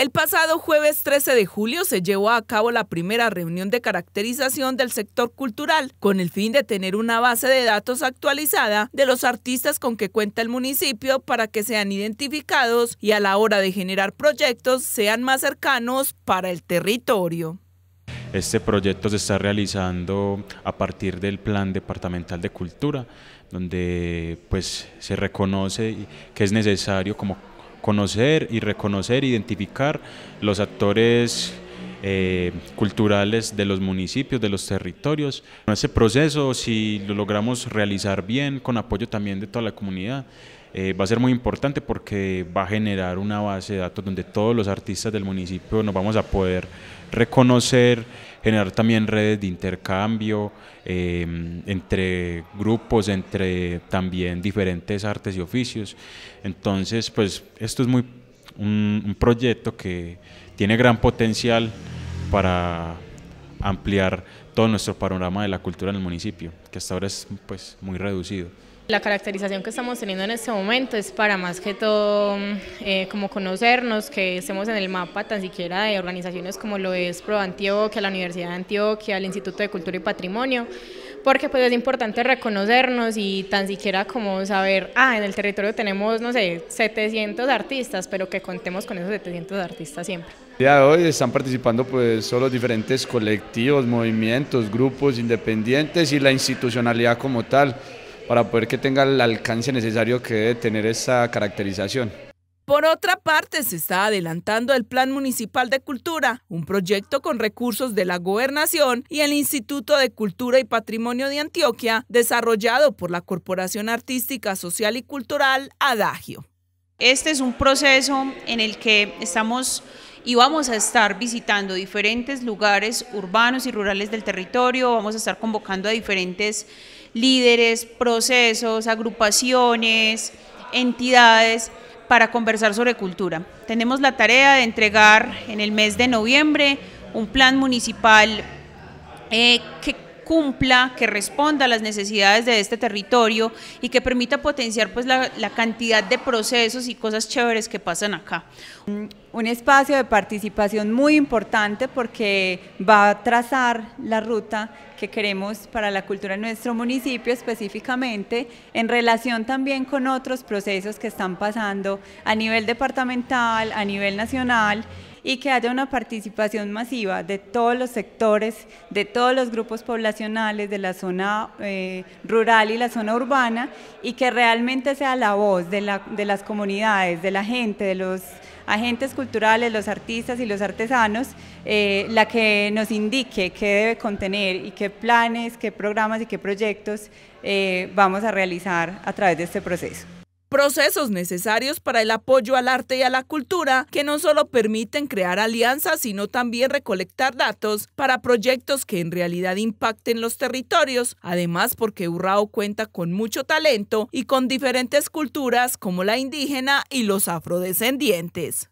El pasado jueves 13 de julio se llevó a cabo la primera reunión de caracterización del sector cultural con el fin de tener una base de datos actualizada de los artistas con que cuenta el municipio para que sean identificados y a la hora de generar proyectos sean más cercanos para el territorio. Este proyecto se está realizando a partir del Plan Departamental de Cultura, donde pues, se reconoce que es necesario como conocer y reconocer, identificar los actores eh, culturales de los municipios, de los territorios. Ese proceso, si lo logramos realizar bien, con apoyo también de toda la comunidad, eh, va a ser muy importante porque va a generar una base de datos donde todos los artistas del municipio nos vamos a poder reconocer, generar también redes de intercambio em, entre grupos, entre también diferentes artes y oficios. Entonces, pues esto es muy un, proyecto que tiene gran potencial para ampliar todo nuestro panorama de la cultura en el municipio, que hasta ahora es pues, muy reducido. La caracterización que estamos teniendo en este momento es para más que todo eh, como conocernos, que estemos en el mapa tan siquiera de organizaciones como lo es Pro Antioquia, la Universidad de Antioquia, el Instituto de Cultura y Patrimonio, porque pues es importante reconocernos y tan siquiera como saber, ah, en el territorio tenemos, no sé, 700 artistas, pero que contemos con esos 700 artistas siempre. El día de hoy están participando pues solo diferentes colectivos, movimientos, grupos independientes y la institucionalidad como tal, para poder que tenga el alcance necesario que debe tener esa caracterización. Por otra parte, se está adelantando el Plan Municipal de Cultura, un proyecto con recursos de la Gobernación y el Instituto de Cultura y Patrimonio de Antioquia, desarrollado por la Corporación Artística Social y Cultural Adagio. Este es un proceso en el que estamos y vamos a estar visitando diferentes lugares urbanos y rurales del territorio, vamos a estar convocando a diferentes líderes, procesos, agrupaciones, entidades para conversar sobre cultura. Tenemos la tarea de entregar en el mes de noviembre un plan municipal eh, que cumpla, que responda a las necesidades de este territorio y que permita potenciar pues la, la cantidad de procesos y cosas chéveres que pasan acá. Un espacio de participación muy importante porque va a trazar la ruta que queremos para la cultura en nuestro municipio específicamente, en relación también con otros procesos que están pasando a nivel departamental, a nivel nacional y que haya una participación masiva de todos los sectores, de todos los grupos poblacionales, de la zona eh, rural y la zona urbana, y que realmente sea la voz de, las comunidades, de la gente, de los agentes culturales, los artistas y los artesanos, eh, la que nos indique qué debe contener y qué planes, qué programas y qué proyectos eh, vamos a realizar a través de este proceso procesos necesarios para el apoyo al arte y a la cultura que no solo permiten crear alianzas, sino también recolectar datos para proyectos que en realidad impacten los territorios, además porque Urrao cuenta con mucho talento y con diferentes culturas como la indígena y los afrodescendientes.